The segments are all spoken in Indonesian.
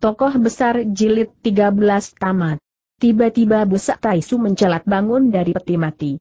Tokoh besar jilid 13 tamat. Tiba-tiba Busak Taisu mencelat bangun dari peti mati.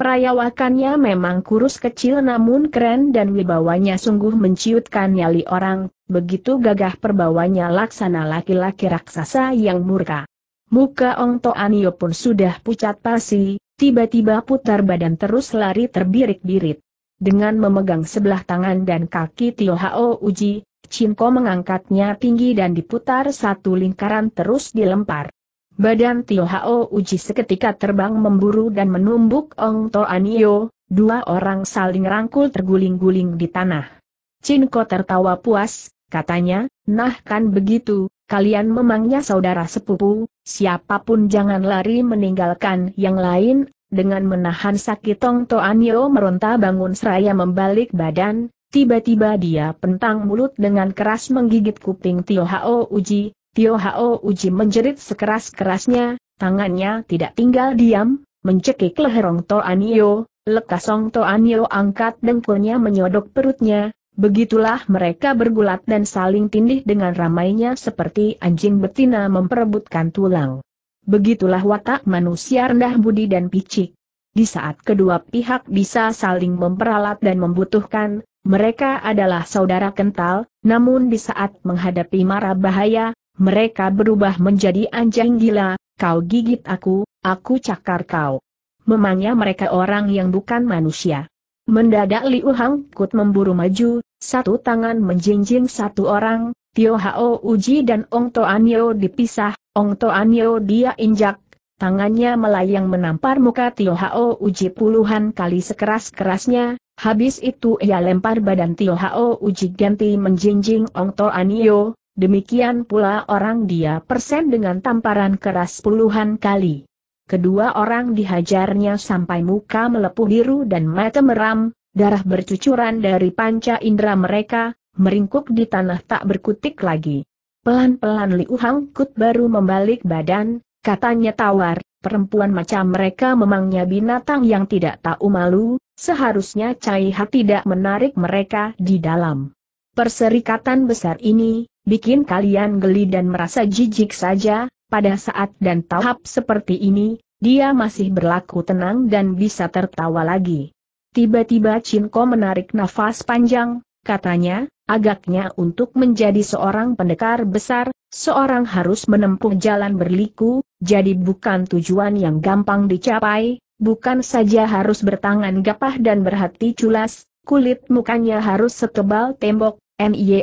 Perayawakannya memang kurus kecil namun keren dan wibawanya sungguh menciutkan nyali orang, begitu gagah perbawanya laksana laki-laki raksasa yang murka. Muka Ong Anio pun sudah pucat pasi, tiba-tiba putar badan terus lari terbirik-birit. Dengan memegang sebelah tangan dan kaki Tio Hao Uji, Cingko mengangkatnya tinggi dan diputar satu lingkaran terus dilempar. Badan Tio Hao Uji seketika terbang memburu dan menumbuk Ong To Anio, dua orang saling rangkul terguling-guling di tanah. Cinko tertawa puas, katanya, nah kan begitu, kalian memangnya saudara sepupu, siapapun jangan lari meninggalkan yang lain, dengan menahan sakit Ong To Anio meronta bangun seraya membalik badan, Tiba-tiba dia pentang mulut dengan keras menggigit kuping Tio Hao Uji, Tio Hao Uji menjerit sekeras-kerasnya, tangannya tidak tinggal diam, mencekik leherong Toanio, lekasong Toanio angkat dengkulnya menyodok perutnya, begitulah mereka bergulat dan saling tindih dengan ramainya seperti anjing betina memperebutkan tulang. Begitulah watak manusia rendah budi dan picik. Di saat kedua pihak bisa saling memperalat dan membutuhkan, mereka adalah saudara kental, namun di saat menghadapi mara bahaya, mereka berubah menjadi anjing gila, kau gigit aku, aku cakar kau. Memangnya mereka orang yang bukan manusia. Mendadak Liu Hang Kut memburu maju, satu tangan menjinjing satu orang, Tio Hao Uji dan Ong Toanyo dipisah, Ong Toanyo dia injak, tangannya melayang menampar muka Tio Hao Uji puluhan kali sekeras-kerasnya, Habis itu ia lempar badan Tio Hao uji ganti menjinjing Ong To Anio, demikian pula orang dia persen dengan tamparan keras puluhan kali. Kedua orang dihajarnya sampai muka melepuh biru dan mata meram, darah bercucuran dari panca indera mereka, meringkuk di tanah tak berkutik lagi. Pelan-pelan Liu Hang Kut baru membalik badan, katanya tawar, perempuan macam mereka memangnya binatang yang tidak tahu malu, Seharusnya Cai Hak tidak menarik mereka di dalam. Perserikatan besar ini, bikin kalian geli dan merasa jijik saja, pada saat dan tahap seperti ini, dia masih berlaku tenang dan bisa tertawa lagi. Tiba-tiba Cinko menarik nafas panjang, katanya, agaknya untuk menjadi seorang pendekar besar, seorang harus menempuh jalan berliku, jadi bukan tujuan yang gampang dicapai, Bukan saja harus bertangan gapah dan berhati culas, kulit mukanya harus setebal tembok,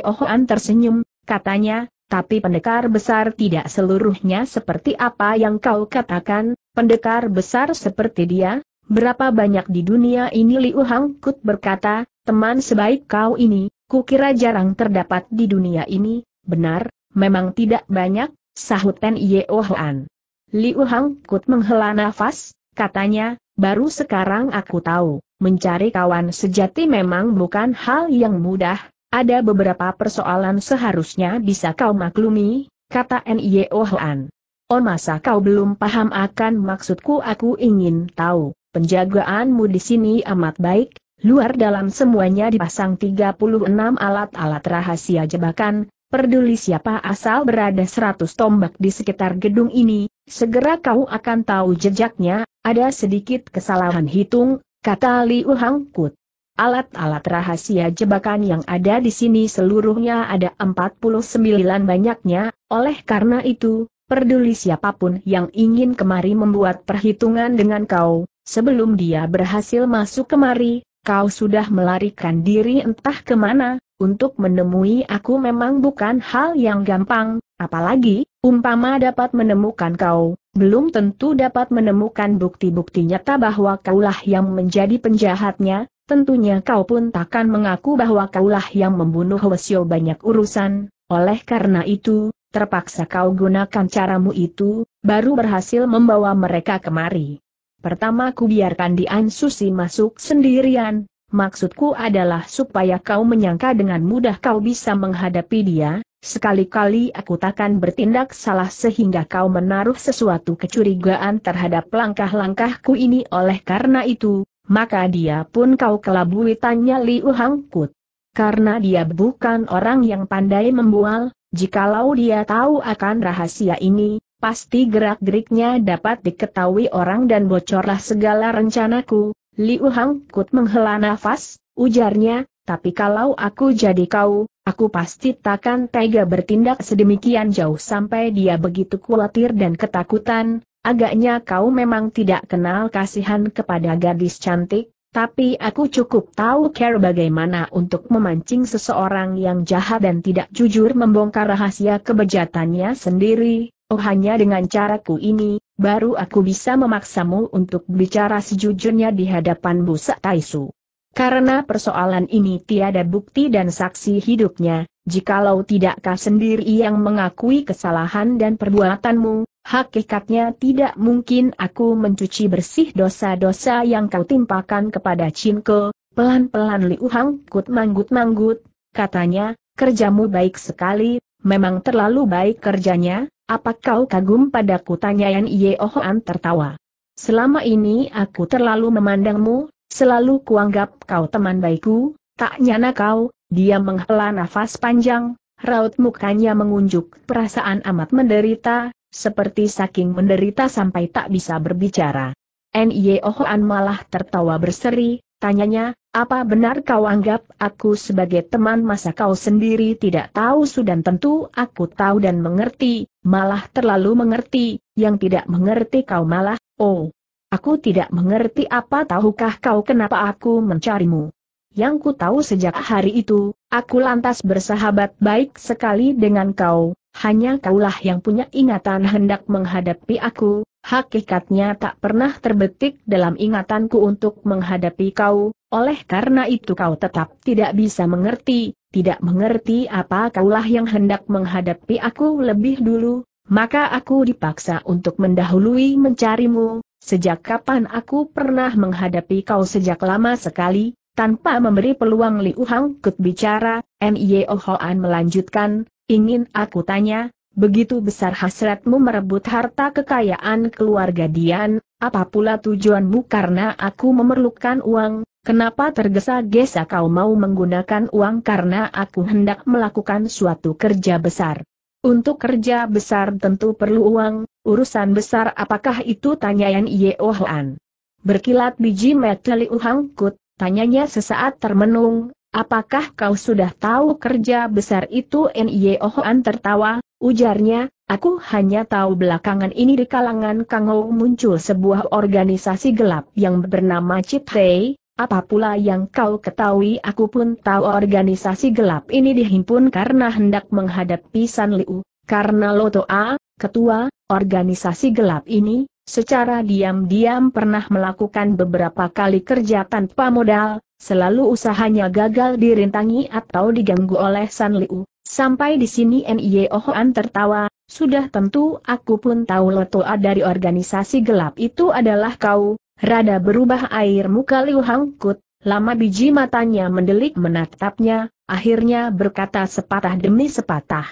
Ohoan tersenyum, katanya, tapi pendekar besar tidak seluruhnya seperti apa yang kau katakan, pendekar besar seperti dia, berapa banyak di dunia ini Liu Hang Kut berkata, teman sebaik kau ini, kukira jarang terdapat di dunia ini, benar, memang tidak banyak, sahut Ten Ohoan. Hoan. Liu Hang Kut menghela nafas, katanya, baru sekarang aku tahu, mencari kawan sejati memang bukan hal yang mudah, ada beberapa persoalan seharusnya bisa kau maklumi, kata N.I.O. Hoan. Oh masa kau belum paham akan maksudku aku ingin tahu, penjagaanmu di sini amat baik, luar dalam semuanya dipasang 36 alat-alat rahasia jebakan, Perduli siapa asal berada seratus tombak di sekitar gedung ini, segera kau akan tahu jejaknya, ada sedikit kesalahan hitung, kata Liu Hangkut. Alat-alat rahasia jebakan yang ada di sini seluruhnya ada 49 banyaknya, oleh karena itu, peduli siapapun yang ingin kemari membuat perhitungan dengan kau, sebelum dia berhasil masuk kemari, kau sudah melarikan diri entah kemana, untuk menemui aku memang bukan hal yang gampang, apalagi, umpama dapat menemukan kau, belum tentu dapat menemukan bukti-bukti nyata bahwa kaulah yang menjadi penjahatnya, tentunya kau pun takkan mengaku bahwa kaulah yang membunuh Wesio banyak urusan, oleh karena itu, terpaksa kau gunakan caramu itu, baru berhasil membawa mereka kemari. Pertama ku biarkan Dian Susi masuk sendirian, maksudku adalah supaya kau menyangka dengan mudah kau bisa menghadapi dia, sekali-kali aku takkan bertindak salah sehingga kau menaruh sesuatu kecurigaan terhadap langkah-langkahku ini oleh karena itu, maka dia pun kau kelabui tanya Liu Hangkut. Karena dia bukan orang yang pandai membual, jikalau dia tahu akan rahasia ini, pasti gerak-geriknya dapat diketahui orang dan bocorlah segala rencanaku, Liu Hang Kut menghela nafas, ujarnya, tapi kalau aku jadi kau, aku pasti takkan tega bertindak sedemikian jauh sampai dia begitu khawatir dan ketakutan, agaknya kau memang tidak kenal kasihan kepada gadis cantik, tapi aku cukup tahu care bagaimana untuk memancing seseorang yang jahat dan tidak jujur membongkar rahasia kebejatannya sendiri, oh hanya dengan caraku ini, baru aku bisa memaksamu untuk bicara sejujurnya di hadapan Busa Taisu. Karena persoalan ini tiada bukti dan saksi hidupnya, jikalau tidakkah sendiri yang mengakui kesalahan dan perbuatanmu, hakikatnya tidak mungkin aku mencuci bersih dosa-dosa yang kau timpakan kepada Cinko, pelan-pelan Liuhang, kut manggut-manggut, katanya, kerjamu baik sekali, memang terlalu baik kerjanya, apa kau kagum padaku? Tanya Yan Yeohoan tertawa. Selama ini aku terlalu memandangmu, selalu kuanggap kau teman baikku, tak nyana kau, dia menghela nafas panjang, raut mukanya mengunjuk perasaan amat menderita, seperti saking menderita sampai tak bisa berbicara. N.I.O.Hoan malah tertawa berseri, tanyanya, apa benar kau anggap aku sebagai teman masa kau sendiri tidak tahu sudah tentu aku tahu dan mengerti, malah terlalu mengerti, yang tidak mengerti kau malah, oh, aku tidak mengerti apa tahukah kau kenapa aku mencarimu. Yang ku tahu sejak hari itu, aku lantas bersahabat baik sekali dengan kau, hanya kaulah yang punya ingatan hendak menghadapi aku, hakikatnya tak pernah terbetik dalam ingatanku untuk menghadapi kau, oleh karena itu kau tetap tidak bisa mengerti, tidak mengerti apa kaulah yang hendak menghadapi aku lebih dulu, maka aku dipaksa untuk mendahului mencarimu, sejak kapan aku pernah menghadapi kau sejak lama sekali, tanpa memberi peluang Liu Hang Kut bicara, M.Y.O. Hoan melanjutkan, ingin aku tanya, Begitu besar hasratmu merebut harta kekayaan keluarga Dian, apa pula tujuanmu karena aku memerlukan uang, kenapa tergesa-gesa kau mau menggunakan uang karena aku hendak melakukan suatu kerja besar. Untuk kerja besar tentu perlu uang, urusan besar apakah itu tanyaan Ye Ohan. Berkilat biji metali uhangkut, tanyanya sesaat termenung, Apakah kau sudah tahu kerja besar itu? N.Y.O. Hoan tertawa, ujarnya, aku hanya tahu belakangan ini di kalangan Kangou muncul sebuah organisasi gelap yang bernama Ciptei, apa pula yang kau ketahui aku pun tahu organisasi gelap ini dihimpun karena hendak menghadapi San Liu, karena Loto A, ketua, organisasi gelap ini, secara diam-diam pernah melakukan beberapa kali kerja tanpa modal, selalu usahanya gagal dirintangi atau diganggu oleh San Liu. Sampai di sini Nye Ohoan tertawa, sudah tentu aku pun tahu Letoa dari organisasi gelap itu adalah kau, rada berubah air muka Liu Hangkut, lama biji matanya mendelik menatapnya, akhirnya berkata sepatah demi sepatah.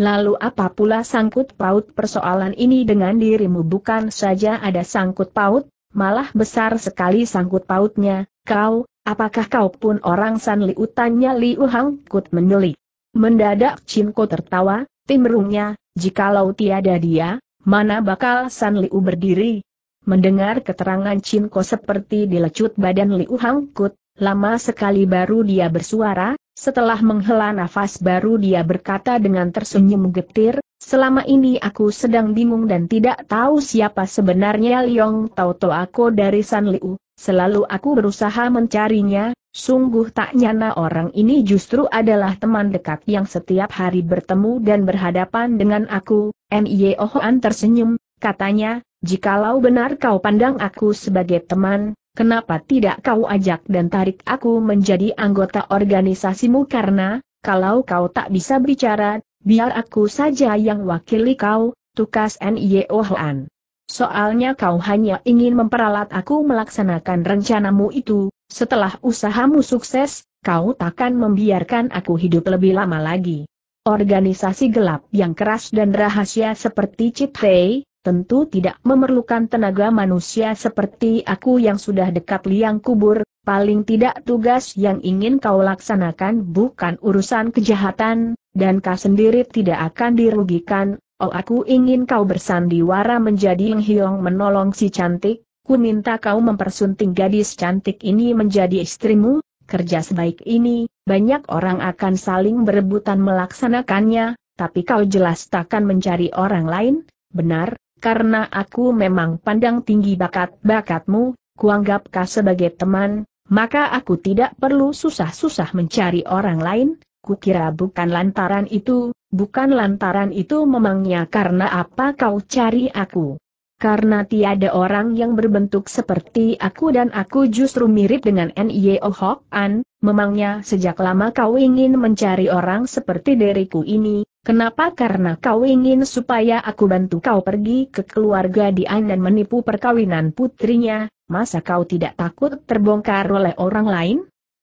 Lalu apa pula sangkut paut persoalan ini dengan dirimu bukan saja ada sangkut paut, malah besar sekali sangkut pautnya, kau, Apakah kau pun orang San Liu? Tanya Liu Hang Kut mendelik. Mendadak Chin Ko tertawa, timrungnya, jikalau tiada dia, mana bakal San Liu berdiri? Mendengar keterangan Chin Ko seperti dilecut badan Liu Hang Kut, lama sekali baru dia bersuara, setelah menghela nafas baru dia berkata dengan tersenyum getir, selama ini aku sedang bingung dan tidak tahu siapa sebenarnya Liong Tau Tau aku dari San Liu, Selalu aku berusaha mencarinya, sungguh tak nyana orang ini justru adalah teman dekat yang setiap hari bertemu dan berhadapan dengan aku. Miyohan tersenyum, katanya, jikalau benar kau pandang aku sebagai teman, kenapa tidak kau ajak dan tarik aku menjadi anggota organisasimu karena, kalau kau tak bisa bicara, biar aku saja yang wakili kau, tukas Nio Hoan. Soalnya kau hanya ingin memperalat aku melaksanakan rencanamu itu, setelah usahamu sukses, kau takkan membiarkan aku hidup lebih lama lagi. Organisasi gelap yang keras dan rahasia seperti Citrei, tentu tidak memerlukan tenaga manusia seperti aku yang sudah dekat liang kubur, paling tidak tugas yang ingin kau laksanakan bukan urusan kejahatan, dan kau sendiri tidak akan dirugikan, Oh aku ingin kau bersandiwara menjadi yang Hiong menolong si cantik, ku minta kau mempersunting gadis cantik ini menjadi istrimu, kerja sebaik ini, banyak orang akan saling berebutan melaksanakannya, tapi kau jelas takkan mencari orang lain, benar, karena aku memang pandang tinggi bakat-bakatmu, kuanggap kau sebagai teman, maka aku tidak perlu susah-susah mencari orang lain, kukira bukan lantaran itu, Bukan lantaran itu memangnya karena apa kau cari aku. Karena tiada orang yang berbentuk seperti aku dan aku justru mirip dengan N.I.O. Hok An, memangnya sejak lama kau ingin mencari orang seperti diriku ini, kenapa karena kau ingin supaya aku bantu kau pergi ke keluarga Dian dan menipu perkawinan putrinya, masa kau tidak takut terbongkar oleh orang lain?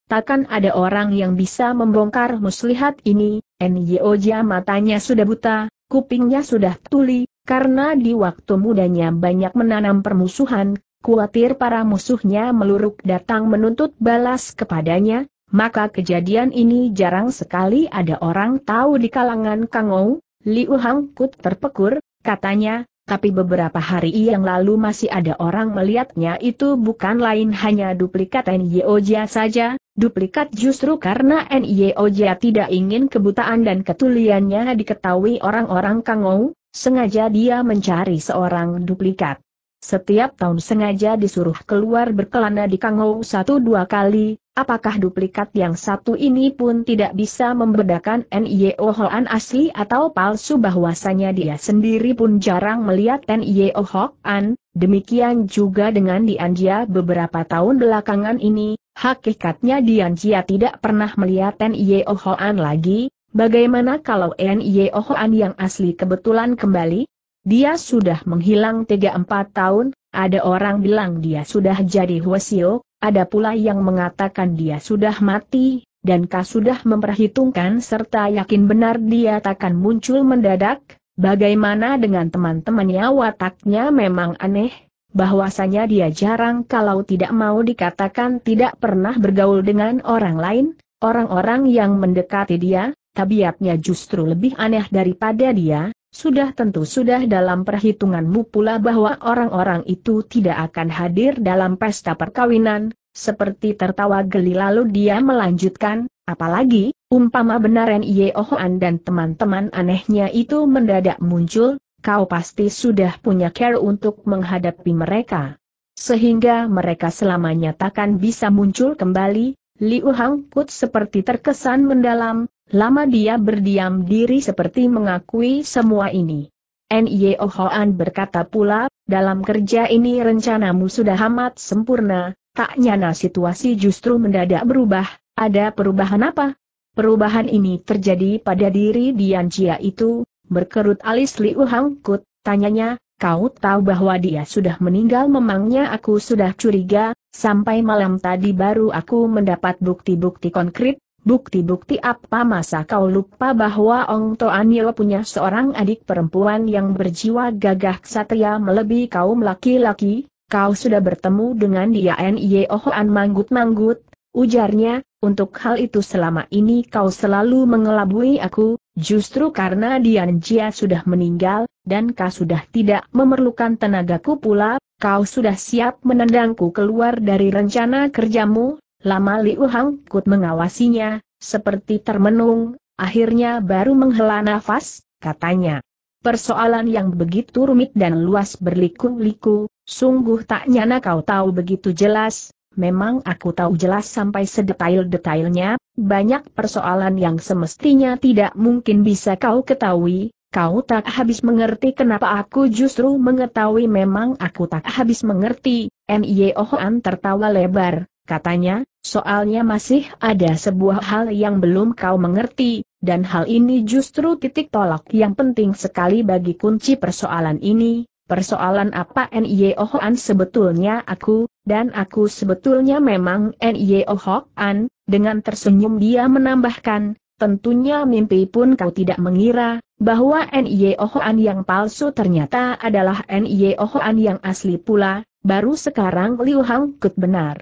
takkan ada orang yang bisa membongkar muslihat ini, Nyoja matanya sudah buta, kupingnya sudah tuli, karena di waktu mudanya banyak menanam permusuhan, khawatir para musuhnya meluruk datang menuntut balas kepadanya, maka kejadian ini jarang sekali ada orang tahu di kalangan Kangou, Liu Hangkut terpekur, katanya, tapi beberapa hari yang lalu masih ada orang melihatnya itu bukan lain hanya duplikat Nioja saja, duplikat justru karena Nioja tidak ingin kebutaan dan ketuliannya diketahui orang-orang Kangou, sengaja dia mencari seorang duplikat. Setiap tahun sengaja disuruh keluar berkelana di Kangou satu dua kali, apakah duplikat yang satu ini pun tidak bisa membedakan NIO Hoan asli atau palsu bahwasanya dia sendiri pun jarang melihat NIO Hoan, demikian juga dengan Dianjia beberapa tahun belakangan ini, hakikatnya Dianjia tidak pernah melihat NIO Hoan lagi, bagaimana kalau NIO Hoan yang asli kebetulan kembali? Dia sudah menghilang tiga empat tahun, ada orang bilang dia sudah jadi Huasio, ada pula yang mengatakan dia sudah mati, dan kau sudah memperhitungkan serta yakin benar dia takkan muncul mendadak, bagaimana dengan teman-temannya wataknya memang aneh, bahwasanya dia jarang kalau tidak mau dikatakan tidak pernah bergaul dengan orang lain, orang-orang yang mendekati dia, tabiatnya justru lebih aneh daripada dia, sudah tentu sudah dalam perhitunganmu pula bahwa orang-orang itu tidak akan hadir dalam pesta perkawinan, seperti tertawa geli lalu dia melanjutkan, apalagi, umpama benaran Ohoan dan teman-teman anehnya itu mendadak muncul, kau pasti sudah punya care untuk menghadapi mereka. Sehingga mereka selamanya takkan bisa muncul kembali, Liu Hang Kut seperti terkesan mendalam, Lama dia berdiam diri seperti mengakui semua ini. N.I.O. Hoan berkata pula, dalam kerja ini rencanamu sudah amat sempurna, tak nyana situasi justru mendadak berubah, ada perubahan apa? Perubahan ini terjadi pada diri Dian Jia itu, berkerut alis Liu Hangkut, tanyanya, kau tahu bahwa dia sudah meninggal memangnya aku sudah curiga, sampai malam tadi baru aku mendapat bukti-bukti konkret, Bukti-bukti apa masa kau lupa bahwa Ong Toanil punya seorang adik perempuan yang berjiwa gagah ksatria melebihi kaum laki-laki? Kau sudah bertemu dengan dia N.I.O.H.A.N. manggut-manggut, ujarnya, untuk hal itu selama ini kau selalu mengelabui aku, justru karena Dian Jia sudah meninggal, dan kau sudah tidak memerlukan tenagaku pula, kau sudah siap menendangku keluar dari rencana kerjamu, Lama Liu Hang Kut mengawasinya, seperti termenung, akhirnya baru menghela nafas, katanya. Persoalan yang begitu rumit dan luas berliku-liku, sungguh tak nyana kau tahu begitu jelas, memang aku tahu jelas sampai sedetail-detailnya, banyak persoalan yang semestinya tidak mungkin bisa kau ketahui, kau tak habis mengerti kenapa aku justru mengetahui memang aku tak habis mengerti, N.I.O. tertawa lebar, Katanya, soalnya masih ada sebuah hal yang belum kau mengerti, dan hal ini justru titik tolak yang penting sekali bagi kunci persoalan ini, persoalan apa N.Y.O.H.A.N sebetulnya aku, dan aku sebetulnya memang N.Y.O.H.A.N, dengan tersenyum dia menambahkan, tentunya mimpi pun kau tidak mengira, bahwa N.Y.O.H.A.N yang palsu ternyata adalah N.Y.O.H.A.N yang asli pula, baru sekarang Liu Hang Kut benar.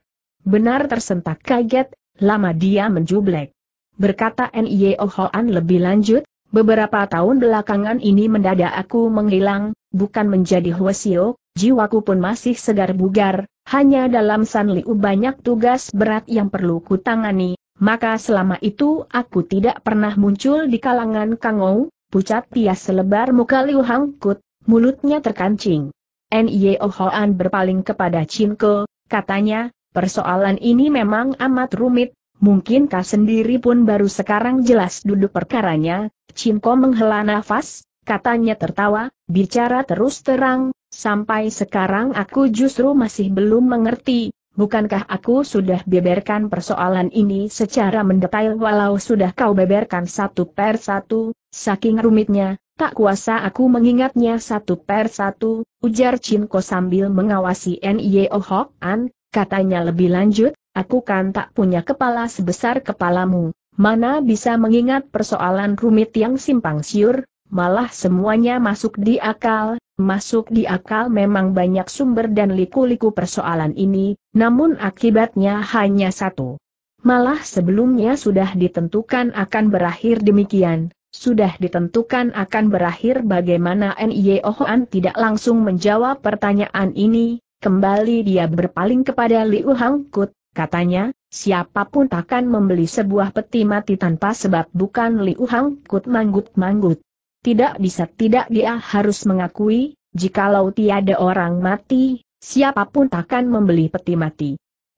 Benar tersentak kaget, lama dia menjublek. Berkata N.I.O. Oh Hoan lebih lanjut, beberapa tahun belakangan ini mendadak aku menghilang, bukan menjadi Hwasio, jiwaku pun masih segar bugar, hanya dalam Sanliu banyak tugas berat yang perlu kutangani, maka selama itu aku tidak pernah muncul di kalangan Kangou, pucat pias selebar muka Liu Hangkut, mulutnya terkancing. N.I.O. Oh Hoan berpaling kepada Chinko, katanya, Persoalan ini memang amat rumit, Mungkinkah kau sendiri pun baru sekarang jelas duduk perkaranya, Cimko menghela nafas, katanya tertawa, bicara terus terang, sampai sekarang aku justru masih belum mengerti, bukankah aku sudah beberkan persoalan ini secara mendetail walau sudah kau beberkan satu per satu, saking rumitnya, tak kuasa aku mengingatnya satu per satu, ujar Cinko sambil mengawasi N.Y.O. Hok An, Katanya lebih lanjut, aku kan tak punya kepala sebesar kepalamu, mana bisa mengingat persoalan rumit yang simpang siur, malah semuanya masuk di akal, masuk di akal memang banyak sumber dan liku-liku persoalan ini, namun akibatnya hanya satu. Malah sebelumnya sudah ditentukan akan berakhir demikian, sudah ditentukan akan berakhir bagaimana N.I.O. tidak langsung menjawab pertanyaan ini, Kembali dia berpaling kepada Liu Hangkut, katanya, siapapun takkan membeli sebuah peti mati tanpa sebab bukan Liu Hangkut manggut-manggut. Tidak bisa tidak dia harus mengakui, jikalau tiada orang mati, siapapun takkan membeli peti mati.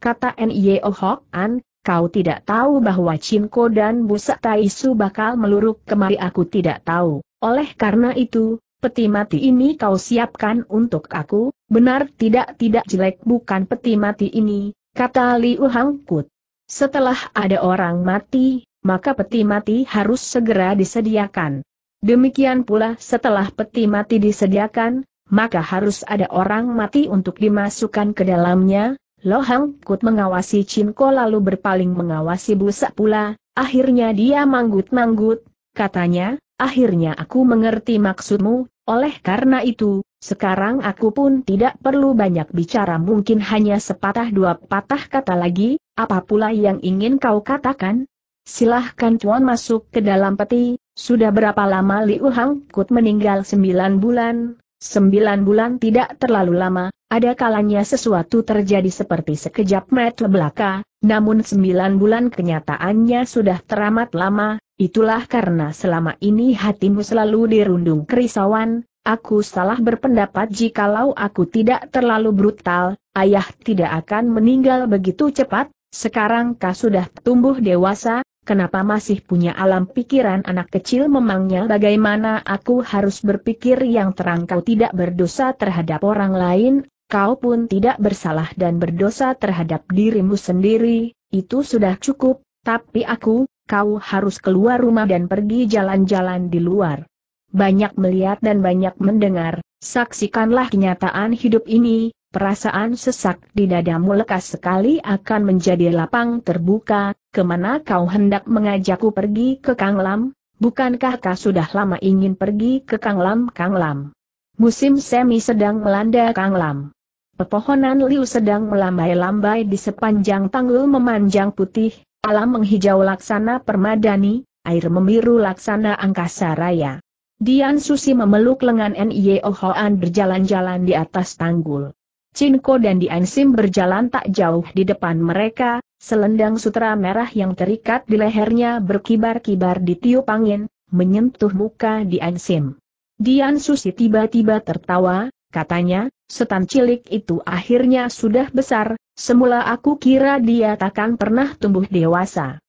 Kata N.Y.O. An, kau tidak tahu bahwa Cinko dan Busa Taisu bakal meluruk kemari aku tidak tahu. Oleh karena itu, Peti mati ini kau siapkan untuk aku, benar tidak-tidak jelek bukan peti mati ini, kata Liu Hangkut. Setelah ada orang mati, maka peti mati harus segera disediakan. Demikian pula setelah peti mati disediakan, maka harus ada orang mati untuk dimasukkan ke dalamnya. Lohang Kut mengawasi Cinko lalu berpaling mengawasi busa pula, akhirnya dia manggut-manggut, katanya, akhirnya aku mengerti maksudmu, oleh karena itu, sekarang aku pun tidak perlu banyak bicara mungkin hanya sepatah dua patah kata lagi, apa pula yang ingin kau katakan? Silahkan Cuan masuk ke dalam peti, sudah berapa lama Liu Hang Kut meninggal sembilan bulan, Sembilan bulan tidak terlalu lama, ada kalanya sesuatu terjadi seperti sekejap mata belaka, namun sembilan bulan kenyataannya sudah teramat lama, itulah karena selama ini hatimu selalu dirundung kerisauan, aku salah berpendapat jikalau aku tidak terlalu brutal, ayah tidak akan meninggal begitu cepat, sekarang kau sudah tumbuh dewasa, kenapa masih punya alam pikiran anak kecil memangnya bagaimana aku harus berpikir yang terang kau tidak berdosa terhadap orang lain, kau pun tidak bersalah dan berdosa terhadap dirimu sendiri, itu sudah cukup, tapi aku, kau harus keluar rumah dan pergi jalan-jalan di luar. Banyak melihat dan banyak mendengar, saksikanlah kenyataan hidup ini, perasaan sesak di dadamu lekas sekali akan menjadi lapang terbuka, kemana kau hendak mengajakku pergi ke Kanglam, bukankah kau sudah lama ingin pergi ke Kanglam Kanglam? Musim semi sedang melanda Kanglam. Pepohonan liu sedang melambai-lambai di sepanjang tanggul memanjang putih, alam menghijau laksana permadani, air memiru laksana angkasa raya. Dian Susi memeluk lengan N.I.O. Hoan berjalan-jalan di atas tanggul. Cinko dan Dian Sim berjalan tak jauh di depan mereka, selendang sutra merah yang terikat di lehernya berkibar-kibar di tiup angin, menyentuh muka Dian Sim. Dian Susi tiba-tiba tertawa, katanya, Setan cilik itu akhirnya sudah besar, semula aku kira dia takkan pernah tumbuh dewasa.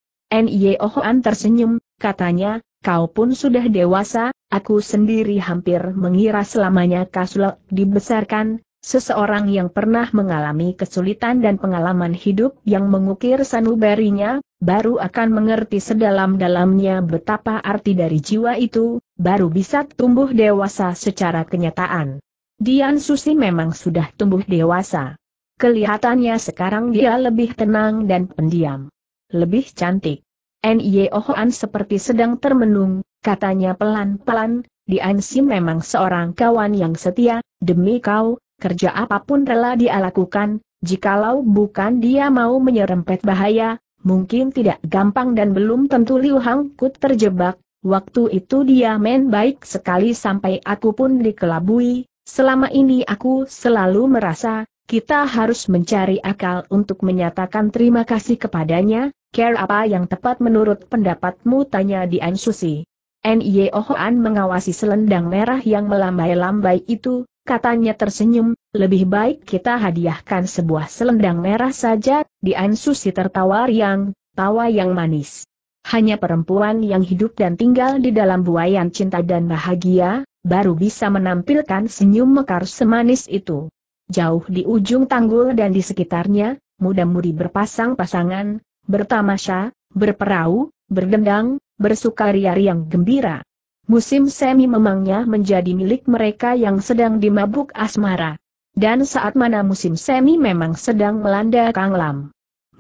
Hoan tersenyum, katanya, kau pun sudah dewasa, aku sendiri hampir mengira selamanya Kasulak dibesarkan, seseorang yang pernah mengalami kesulitan dan pengalaman hidup yang mengukir sanubarinya, baru akan mengerti sedalam-dalamnya betapa arti dari jiwa itu, baru bisa tumbuh dewasa secara kenyataan. Dian Susi memang sudah tumbuh dewasa. Kelihatannya sekarang dia lebih tenang dan pendiam. Lebih cantik. Nye Ohoan seperti sedang termenung, katanya pelan-pelan, Dian Sim memang seorang kawan yang setia, demi kau, kerja apapun rela dia lakukan, jikalau bukan dia mau menyerempet bahaya, mungkin tidak gampang dan belum tentu Liu Hang Kut terjebak, waktu itu dia main baik sekali sampai aku pun dikelabui, Selama ini aku selalu merasa, kita harus mencari akal untuk menyatakan terima kasih kepadanya, care apa yang tepat menurut pendapatmu tanya Dian Susi. Nye Ohoan mengawasi selendang merah yang melambai-lambai itu, katanya tersenyum, lebih baik kita hadiahkan sebuah selendang merah saja, Dian Susi tertawa riang, tawa yang manis. Hanya perempuan yang hidup dan tinggal di dalam buayan cinta dan bahagia, baru bisa menampilkan senyum mekar semanis itu. Jauh di ujung tanggul dan di sekitarnya, muda-mudi berpasang-pasangan, bertamasya, berperahu, berdendang, bersukaria yang gembira. Musim semi memangnya menjadi milik mereka yang sedang dimabuk asmara. Dan saat mana musim semi memang sedang melanda Kang Lam.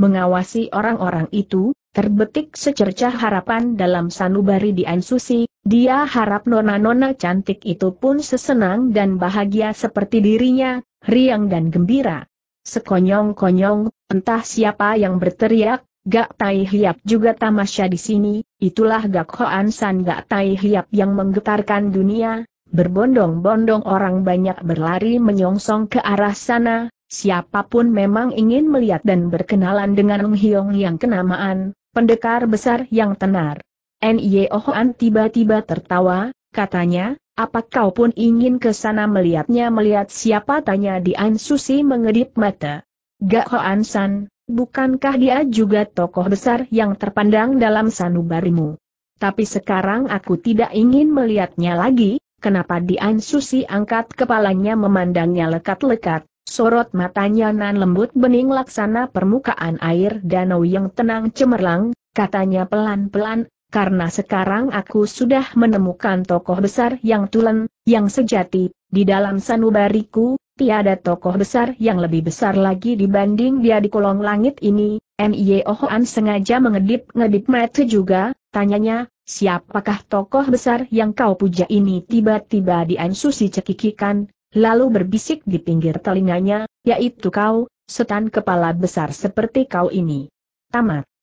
Mengawasi orang-orang itu, terbetik secercah harapan dalam sanubari di Ansusi, dia harap nona-nona cantik itu pun sesenang dan bahagia seperti dirinya, riang dan gembira. Sekonyong-konyong, entah siapa yang berteriak, Gak Tai Hiap juga tamasya di sini, itulah Gak Hoan San Gak Tai Hiap yang menggetarkan dunia, berbondong-bondong orang banyak berlari menyongsong ke arah sana, siapapun memang ingin melihat dan berkenalan dengan Ng Hiong yang kenamaan, pendekar besar yang tenar. N.Y.O. Hoan tiba-tiba tertawa, katanya, apa kau pun ingin ke sana melihatnya melihat siapa tanya Dian Susi mengedip mata. Gak Hoan San, bukankah dia juga tokoh besar yang terpandang dalam sanubarimu? Tapi sekarang aku tidak ingin melihatnya lagi, kenapa Dian Susi angkat kepalanya memandangnya lekat-lekat. Sorot matanya nan lembut bening laksana permukaan air danau yang tenang cemerlang, katanya pelan-pelan, karena sekarang aku sudah menemukan tokoh besar yang tulen, yang sejati, di dalam sanubariku, tiada tokoh besar yang lebih besar lagi dibanding dia di kolong langit ini, M.I.E. Ohoan sengaja mengedip-ngedip mata juga, tanyanya, siapakah tokoh besar yang kau puja ini tiba-tiba diansusi cekikikan, lalu berbisik di pinggir telinganya, yaitu kau, setan kepala besar seperti kau ini. Tamat.